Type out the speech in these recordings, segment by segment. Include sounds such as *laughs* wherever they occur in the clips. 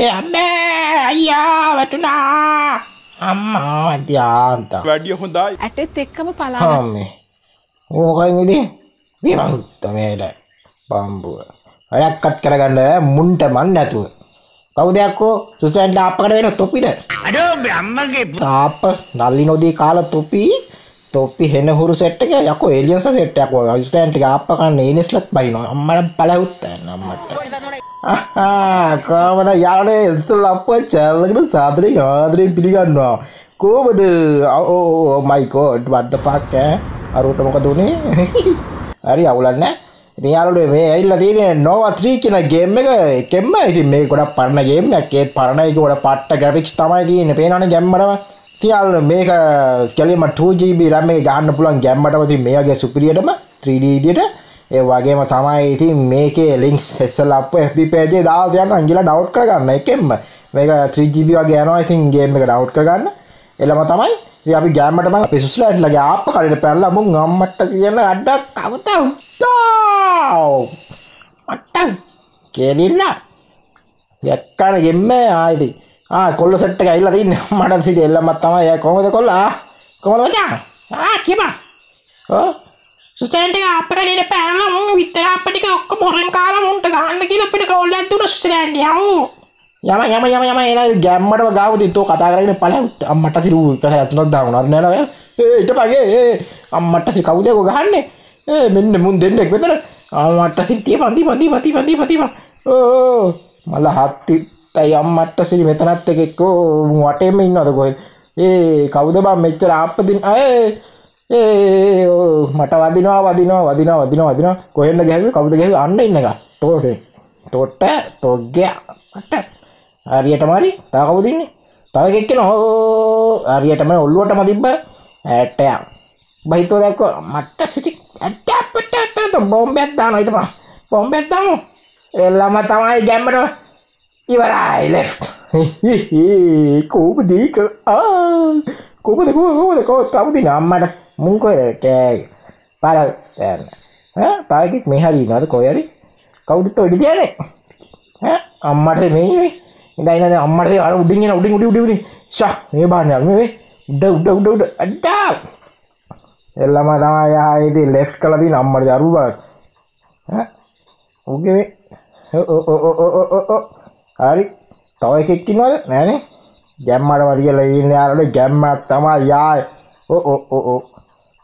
ඒ අම්මේ අයියා වැටුණා අම්මා ද්‍යාන්ත වැඩිය හොඳයි ඇටෙත් එක්කම පලා අම්මේ ඕකෙන් ඉතින් දීපන් තමයිද බම්බුව වැඩක්වත් කරගන්න මුන්ට මන් නැතුව කවුද යක්කෝ සුසෙන්ට අපකට වෙන තොපිද අඩෝ අම්මගේ තාපස් නල්ලි නොදී කාලා තොපි තොපි හෙන හුරු සෙට් එක යකෝ එලියන්ස් සෙට් එකක් වගේ ඉස්ලෑන්ඩ් එක ආප්ප කන්න ඒනස්ලත් බයිනවා අම්මට පළවුත්ත අම්මට කාමද යාට එස්තුල් අප චැල්ලකට සාතරය ආදරයෙන් පිළිගන්නවා කෝමද ඕ මයිකෝට් වද්ද පක්ක අරුට මොක දුනේ හරි අවුලන්න නියාලුට මේ ඇල්ල තියෙන නොවත්‍රී කියෙන ගෙම්ම එක කෙම්ම ඉති මේ ගොඩක් පරණ ගෙම්ම එකත් පරණයක ගොඩ පට්ට ග්‍රපික්ස් තමයි තියන පේනන ගැම්මටව තියාල මේක ස්කලීම 2ජීබ රම ගන්න පුලන් ගැම්මටවති මේගේ සුපිරියටම ත්‍රීඩීදියට ඒ වගේම තමයි ඉතින් මේකේ ලින්ක්ස් හෙස්සල් අප FB පේජේ දාලා තියන්න අංගිලා ඩවුන්ලෝඩ් කරගන්න එකෙන්ම මේක 3GB වගේ යනවා ඉතින් ගේම් එක ඩවුන්ලෝඩ් කරගන්න එළම තමයි ඉතින් අපි ගෑම්මටම අපි සුස්ලයිට් ලගේ ආප්ප කඩේට පැනලා මුන් අම්මට්ට කියන අඩක් කවතා මට්ට කෙලින්න යක්කාන ගෙම්ම ආයිති කොල්ල සට්ට ඇල්ල තින්න මට සිට එල්ලමත් තමයි කොමද කොල්ලා කොමද වචා ආ කියබා ඕ සුසේන්ට අපරලට පැනම විතර අපටික ඔක්ක බොරන් කාලම උන්ට ගන්න කියල අපිට කවල්ල ඇතුන සුසරන්ඩ යම යම යම යම එන ගැම්මට ගාවතිත්තු කතාරගෙන පල අම්මට සිරු කහ ඇතුනක් දවුණර නැනව ඒට පගේ අම්මට සි කවුදයක ගහන්න මෙන්න මුන් දෙන්නෙක් වෙතර අමට සිටිය පන්දි පන්දි පති පති පතිම ඕ මල්ල හත්ති තයි අම්මට සිරි මෙතනත් එකෙක්කෝ වටේම ඉන්නවදකොයි ඒ කවුද බම් මෙච්චර ආපදින් අය ඒ මට වදිනවා වදිනවා වදිනවා වදිනවා වදිනවා කොහෙන්ද ගැව කවුද ගැව අන්න ඉන්න එක තෝට තොට්ට තොග්ගයාට හරියට මරි තකවුදින්නේ තව එක්කෙන හෝ හරියටම ඔල්ලුවට මතිබ්බ ඇටයා බහිතෝ දැක්කෝ මට්ට සිටි ඇටපට ඇත බොම්බැත්දාන හිටම බොම්බැත්තාම එල්ලම තමයි ගැම්මට ඉවරයි ලේ *laughs* කෝපදීක ආ කොමද කෝදකෝ තමුති නම්මට මුංකොද කෑග පල තැන්න තායකෙක් මෙහරි නද කොයරි කවුදුත් ඔඩි කියනේ අම්මට මේ ඉදයින අම්මට අර උඩින් උඩින් උඩි උඩි ශා මේ බානයල්ම වේ උඩ උඩ උඩ උඩ අඩ්ඩා එල්ලම තමායායට ලෙස්් කලදී නම්මට දරුබක් ඕකවේ හරි තව එකෙක්කින්නවද නෑනේ ගැම්මට වදියල ඉන්න යාලට ගැම්මක් තමා යාය ඕ ඕ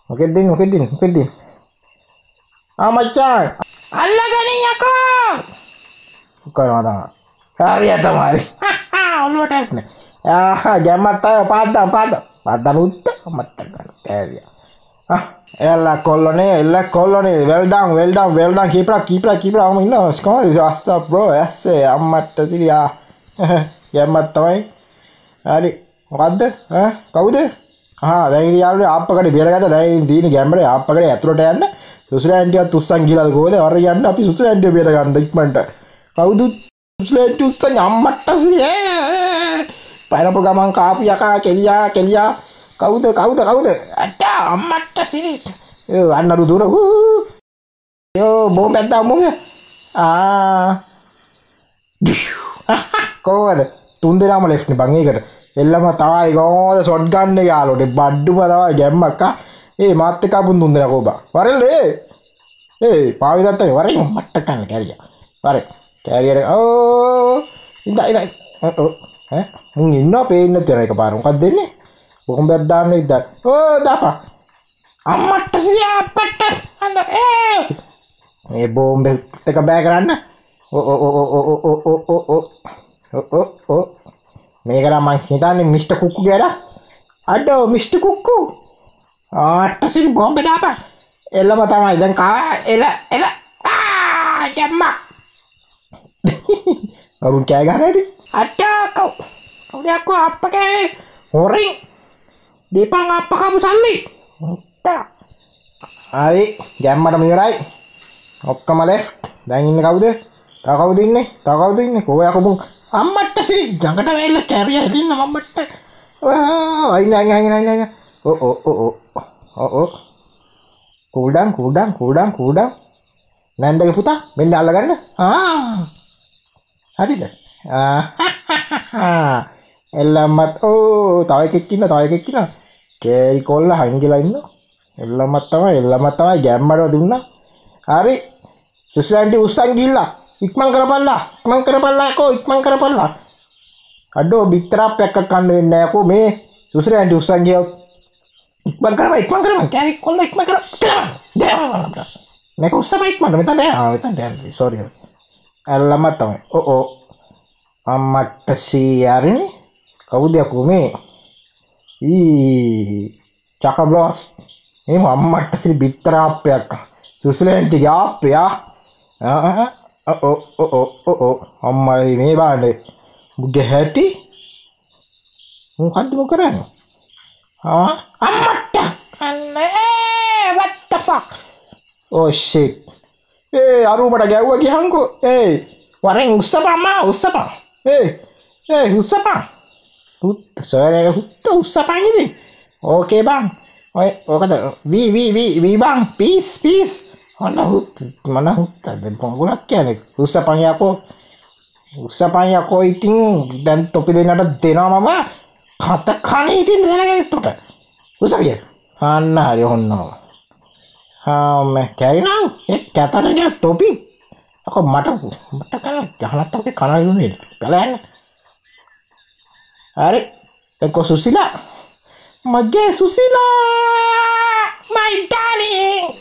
මොකෙද මොකෙද මොකෙද ආමච්චාන් අල්ලගනින් යකෝ කරනවා හරියට මාරි *laughs* ඔලුවට එන්න ආහා ගැම්මත් අය පාද්දම් පාද්දම් පාද්දම් උත්ත මට ගන්න කෑරිය එල්ලා කොල්ලනේ එල්ලා කොල්ලනේ වෙල්ඩම් වෙල්ඩම් වෙල්ඩම් කීපලා කීපලා කීපලා මම ඉන්නවා ස්කෝල් දාස්තා බ්‍රෝ ඇස්සේ අම්මට සිරියා *laughs* ගැම්මත් තමයි හරි මොකක්ද කවුද දැයියාල අපකට බේරගත දැයි දීන ගැම්බට අපකට ඇතුරට යන්න සුසරන්ටිය තුස්සන් කියලද ගෝද වර යන්න අපි සුසරන්ට බේරගන්න ඉක්මට කවුදු සලට උස්සන් අම්මට්ටසිය පැනපු ගමන් කාපු යකා කෙලියා කෙලියා කවුද කවුද කවුද ඇට අම්මට්ට සිරිස් අන්නරු දුර යෝ බෝ පැත්තා මොම ආ *laughs* කෝවද තුන් දෙනාම ලෙෆ්න බංඒකට එල්ලම තවයි ගෝද සොඩ්ගන්න යාලොට බඩ්ඩුම තවයි ගැම්මක්කා ඒ මාත්‍යකාපුන් තුන්දෙන කෝබ වරල්ල ඒ පාවිතත්තන වර මට්ට කන්න කැරිය වර කැරියට ඕ ඉදයි මුන් ඉන්න පේන්න තෙර එක පාරුම්කක් දෙන්නේ බොහොම බැද්දාන්න ඉද ඕ දපා අම්මට සියා පට්ට අන්න ඒ ඒ බෝම්බ එක බෑ කරන්න ඕ ඕ ඕ ඕ ඕ ඕ ඕ ඕ ඕ මේකර මං හිතන්න මිට. කුක්කු ගැඩ අඩෝ මිෂ්ට කුක්කු ආටසි බොම්බෙදාප එල්ලම තමයි දැන් කා එල එල ගැම්ම ඔරුන් *laughs* කෑගනට අට්ටාකව් කවදයක්ක අප කෑ හොරින් දෙපන් අපකපු සල්ලි හරි ගැම්මට මිරයි ඔක්කමලෙ දැන් ඉන්න කවුද තකවුදන්නේ තකවුදන්න කෝයකපුුක් අම්මට සි ජඟට වෙල්ල කැරිය ඇලන්න අම්මට අයිනයිනයින ඕ කූඩන් කූඩන් කූඩන් කූඩන් නැන්දක පුතා මෙන්න අල්ලගන්න හරිද *laughs* එල්ලම්මත් ඕ තවකෙක්කින්න තවකෙක්කින කේරි කොල්ල හංගෙලඉන්න එල්ලමත්තම එල්ලමත්තමයි ගැම්මට දුන්න හරි සුස්ලන්ඩි උස්සන් ගිල්ලා ඉක්මන් කරපල්ලා ඉක්මන් කරපල්ලාකෝ ඉක්මන් කරපල්ලා අඩෝ බිත්තරාප්පයක්වත් කන්න වෙන්නේ නැහැ කෝ මේ සුසරයන්ට උස්සන් ගියොත් ඉක්මන් කරපන් ඉක්මන් කරපන් කෑලි කොල්ල ඉක්මන් කර කරපන් මේක උස්සපන් ඉක්මන් මෙතන නෑ ආ මෙතන නෑ සෝරි අල්ලම තමයි ඕ ඕ අම්මට සීයාරිනේ කවුද යකෝ මේ ඊ චකබ්ලොස් එහෙම අම්මට සිරි බිත්තරාප්පයක් සුසරයන්ට යාප්පයා ආ ඕ අම්මල මේ බාණ්ඩ ගැහැටි මොකද්ද මො කරන්නේ ආ අම්මට අන්න ඒ what the fuck oh shit ඒ අරුමට ගැව්ව ගියහන්කෝ ඒ වරෙන් උස්සපන් අම්මා උස්සපන් ඒ ඒ උස්සපන් හුත් සරේ හුත් උස්සපන් ඉතින් ඕකේ බං ඔය ඕකද වී වී වී වී බං පීස් පීස් අනහුත් මනහුත්තද පොගොලක් කියන උස්සපංයකෝ උස්සපංයකෝ ඉතින් දැන් තොපි දෙන්නට දෙනවා මම කත කනීටින් දැනගෙනත්තොට උසවිය අන්න හරි හොන්නවා හාම කැරිනම් කැතකරගෙන තොපි අක මට මට කන ජහනත්තක කනරුුණ පැලන්න හරි එකො සුසිලා මගේ සුසිලා මයිටාලින්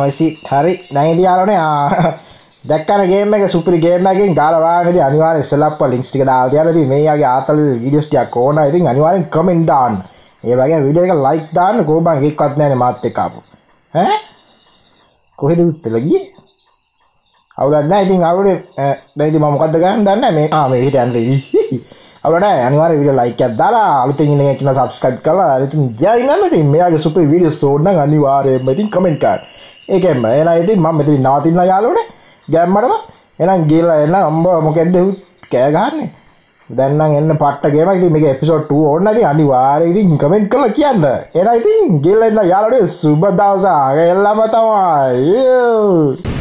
ඔයිසි oh, හරි නැයිදියාලනේ *laughs* දැක්කන ගේම එක සුපිරි ගේමකින් ගලවානද අනිවාර සලප ලිින්ස්ටික දාල්තියනති මේයාගේ ආතල් විඩියස්ටියක් ඕන ඉතින් අනිවාරෙන් කමෙන්ඩාන් ඒවගේ විඩිය එක ලයික් දාන්න ගෝබන් එක්වත්නෑන මත්තකාපු හැ කොහෙද උත්සලගිය අවුලන්න ඉතින් අවුට දැති මමකක්ද ගන්න දන්න මේ ආම හිට ඇන්දදී අපට අනිවාර විඩ ලයික අදලා අලුත ඉන්න කියන සබස්කයිප් කලා ඇති ජයිනන්න ති මේයාගේ සුප විඩිය සෝඩ්න අනිවාරයම ඉතින් කමෙන්ට්කාඩ් ඒකෙම එලා ඇති ම මෙතිරි නවතින්න යාලෝට ගැම්මටම එනම් ගේලා එන්න අම්බ මොකෙක්ද කෑගන්නේ දැන්න එන්න පට්ටගේම ඉති මේ එපිසෝට් ඕන්නද අනිවාරයදි කමෙන්ට් කළ කියන්න එන ඉතින් ගෙල්ලන්න යාලට සුබ දවසාග එල්ලම තමයි